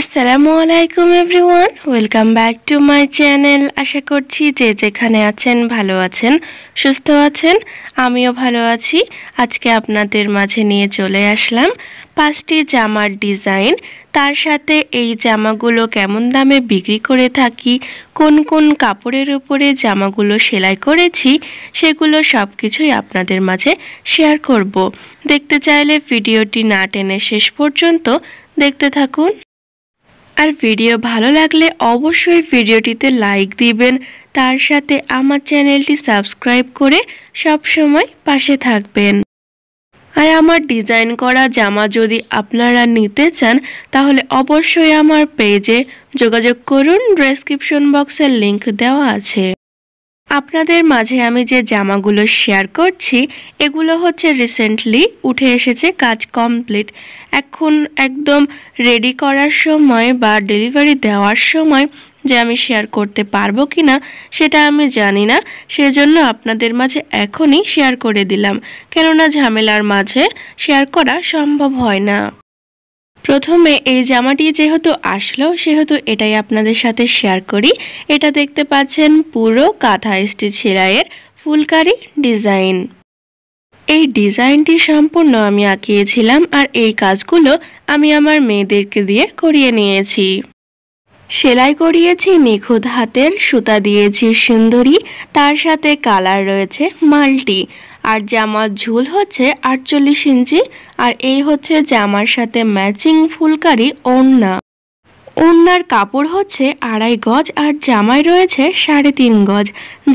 আসসালামু আলাইকুম everyone welcome back to my channel আশা করছি যে যেখানে আছেন ভালো আছেন সুস্থ আছেন আমিও ভালো আছি আজকে আপনাদের মাঝে নিয়ে চলে আসলাম পাঁচটি জামার ডিজাইন তার সাথে এই জামাগুলো কেমন দামে বিক্রি করে থাকি কোন কোন কাপড়ের উপরে জামাগুলো সেলাই করেছি সেগুলো সব কিছুই আপনাদের মাঝে শেয়ার করব দেখতে চাইলে ভিডিওটি না টেনে শেষ পর্যন্ত দেখতে থাকুন আর ভিডিও ভালো লাগলে অবশ্যই ভিডিওটিতে লাইক দিবেন তার সাথে আমার চ্যানেলটি সাবস্ক্রাইব করে সব সময় পাশে থাকবেন আর আমার ডিজাইন করা জামা যদি আপনারা নিতে চান তাহলে অবশ্যই আমার পেজে যোগাযোগ করুন ডেসক্রিপশন বক্সের লিংক দেওয়া আছে আপনাদের মাঝে আমি যে জামাগুলো শেয়ার করছি এগুলো হচ্ছে রিসেন্টলি উঠে এসেছে কাজ কমপ্লিট এখন একদম রেডি করার সময় বা ডেলিভারি দেওয়ার সময় যে আমি শেয়ার করতে পারবো কি না সেটা আমি জানি না সেজন্য আপনাদের মাঝে এখনই শেয়ার করে দিলাম কেননা ঝামেলার মাঝে শেয়ার করা সম্ভব হয় না প্রথমে এই জামাটি যেহেতু আসলো সেহেতু এটাই আপনাদের সাথে শেয়ার করি এটা দেখতে পাচ্ছেন পুরো কাঁথা স্টিচ সেলাইয়ের ফুলকারি ডিজাইন এই ডিজাইনটি সম্পূর্ণ আমি আঁকিয়েছিলাম আর এই কাজগুলো আমি আমার মেয়েদেরকে দিয়ে করিয়ে নিয়েছি সেলাই করিয়েছি নিখুঁত হাতের সুতা দিয়েছি সুন্দরী তার সাথে কালার রয়েছে মাল্টি আর জামার ঝুল হচ্ছে আটচল্লিশ ইঞ্চি আর এই হচ্ছে জামার সাথে ম্যাচিং ফুলকারি ওড়না ওড়নার কাপড় হচ্ছে আড়াই গজ আর জামায় রয়েছে সাড়ে তিন গজ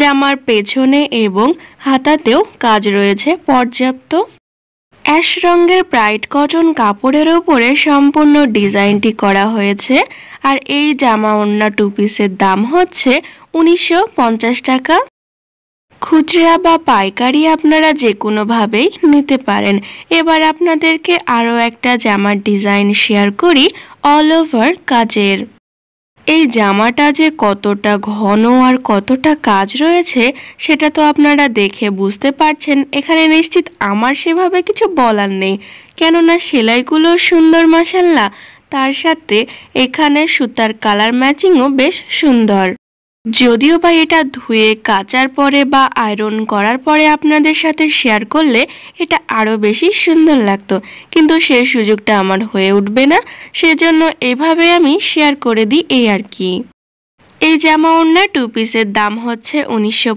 জামার পেছনে এবং হাতাতেও কাজ রয়েছে পর্যাপ্ত অ্যাশ রঙের ব্রাইট কটন কাপড়ের ওপরে সম্পূর্ণ ডিজাইনটি করা হয়েছে আর এই জামা ওড়না টু পিসের দাম হচ্ছে উনিশশো টাকা খুচরা বা পাইকারি আপনারা যে কোনোভাবেই নিতে পারেন এবার আপনাদেরকে আরও একটা জামার ডিজাইন শেয়ার করি অল ওভার কাজের এই জামাটা যে কতটা ঘন আর কতটা কাজ রয়েছে সেটা তো আপনারা দেখে বুঝতে পারছেন এখানে নিশ্চিত আমার সেভাবে কিছু বলার নেই কেননা সেলাইগুলো সুন্দর মাসাল্লা তার সাথে এখানে সুতার কালার ম্যাচিংও বেশ সুন্দর যদিও বা এটা ধুয়ে কাচার পরে বা আয়রন করার পরে আপনাদের সাথে শেয়ার করলে এটা আরও বেশি সুন্দর লাগতো কিন্তু সে সুযোগটা আমার হয়ে উঠবে না সেজন্য এভাবে আমি শেয়ার করে দিই এই আর কি এই জামা ওড়না টু পিসের দাম হচ্ছে উনিশশো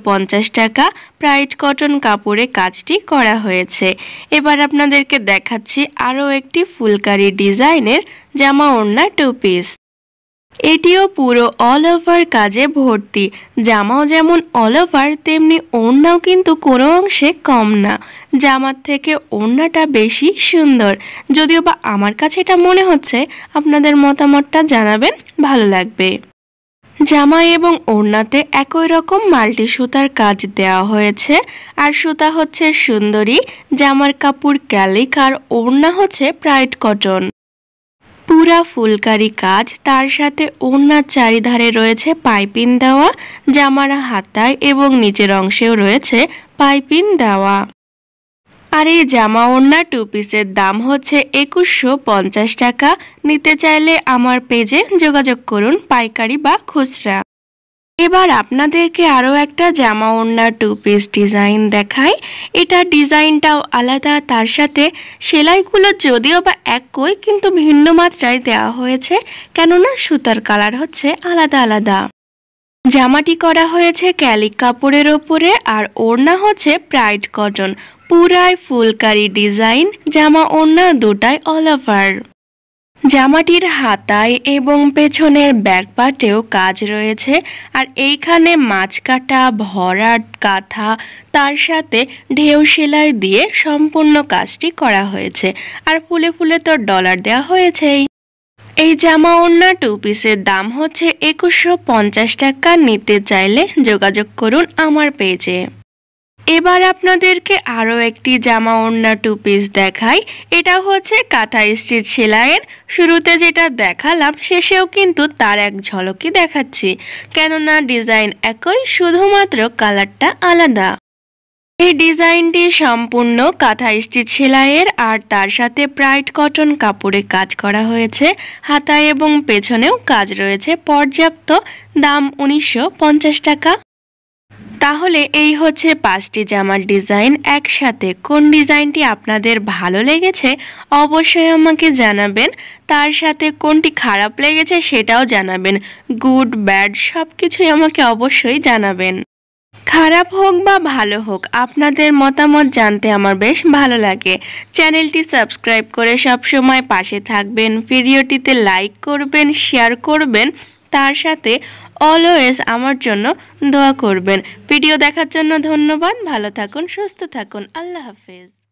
টাকা প্রাইড কটন কাপড়ে কাজটি করা হয়েছে এবার আপনাদেরকে দেখাচ্ছি আরও একটি ফুলকারি ডিজাইনের জামা ওড়না টু পিস এটিও পুরো অল ওভার কাজে ভর্তি জামাও যেমন অল ওভার তেমনি ওড়নাও কিন্তু কোনো অংশে কম না জামার থেকে ওড়নাটা বেশি সুন্দর যদিও বা আমার কাছে এটা মনে হচ্ছে আপনাদের মতামতটা জানাবেন ভালো লাগবে জামা এবং ওড়নাতে একই রকম মাল্টি সুতার কাজ দেওয়া হয়েছে আর সুতা হচ্ছে সুন্দরী জামার কাপড় ক্যালিক আর ওড়না হচ্ছে প্রাইট কটন পুরা ফুলকারি কাজ তার সাথে ওনার চারিধারে রয়েছে পাইপিন দেওয়া জামার হাতায় এবং নিচের অংশেও রয়েছে পাইপিন দেওয়া আর এই জামা ওড়না টু পিসের দাম হচ্ছে একুশশো পঞ্চাশ টাকা নিতে চাইলে আমার পেজে যোগাযোগ করুন পাইকারি বা খুচরা এবার আপনাদেরকে আরও একটা জামা ওড়না টু পিস ডিজাইন দেখাই এটা ডিজাইনটাও আলাদা তার সাথে সেলাইগুলো যদিও বা একই কিন্তু ভিন্ন মাত্রায় দেওয়া হয়েছে কেননা সুতার কালার হচ্ছে আলাদা আলাদা জামাটি করা হয়েছে ক্যালিক কাপড়ের ওপরে আর ওড়না হচ্ছে প্রাইড কটন পুরায় ফুলকারি ডিজাইন জামা ওড়না দুটাই অল ওভার জামাটির হাতায় এবং পেছনের ব্যাকপাটেও কাজ রয়েছে আর এইখানে মাছ কাটা ভরাট কাঁথা তার সাথে ঢেউ সেলাই দিয়ে সম্পূর্ণ কাজটি করা হয়েছে আর ফুলে ফুলে তো ডলার দেওয়া হয়েছেই এই জামা ওড়না টু পিসের দাম হচ্ছে একুশশো টাকা নিতে চাইলে যোগাযোগ করুন আমার পেজে এবার আপনাদেরকে আরও একটি জামা ওড়না টু পিস দেখাই এটা হচ্ছে কাঁথা স্ট্রিট সেলাইয়ের শুরুতে যেটা দেখালাম শেষেও কিন্তু তার এক ঝলকি দেখাচ্ছি কেননা ডিজাইন একই শুধুমাত্র কালারটা আলাদা এই ডিজাইনটি সম্পূর্ণ কাঁথা স্টিচ সেলাইয়ের আর তার সাথে প্রাইট কটন কাপড়ে কাজ করা হয়েছে হাতায় এবং পেছনেও কাজ রয়েছে পর্যাপ্ত দাম উনিশশো টাকা তাহলে এই হচ্ছে পাঁচটি জামার ডিজাইন একসাথে কোন ডিজাইনটি আপনাদের ভালো লেগেছে অবশ্যই আমাকে জানাবেন তার সাথে কোনটি খারাপ লেগেছে সেটাও জানাবেন গুড ব্যাড সব কিছুই আমাকে অবশ্যই জানাবেন খারাপ হোক বা ভালো হোক আপনাদের মতামত জানতে আমার বেশ ভালো লাগে চ্যানেলটি সাবস্ক্রাইব করে সবসময় পাশে থাকবেন ভিডিওটিতে লাইক করবেন শেয়ার করবেন তার সাথে অলওয়েজ আমার জন্য দোয়া করবেন ভিডিও দেখার জন্য ধন্যবাদ ভালো থাকুন সুস্থ থাকুন আল্লাহ হাফেজ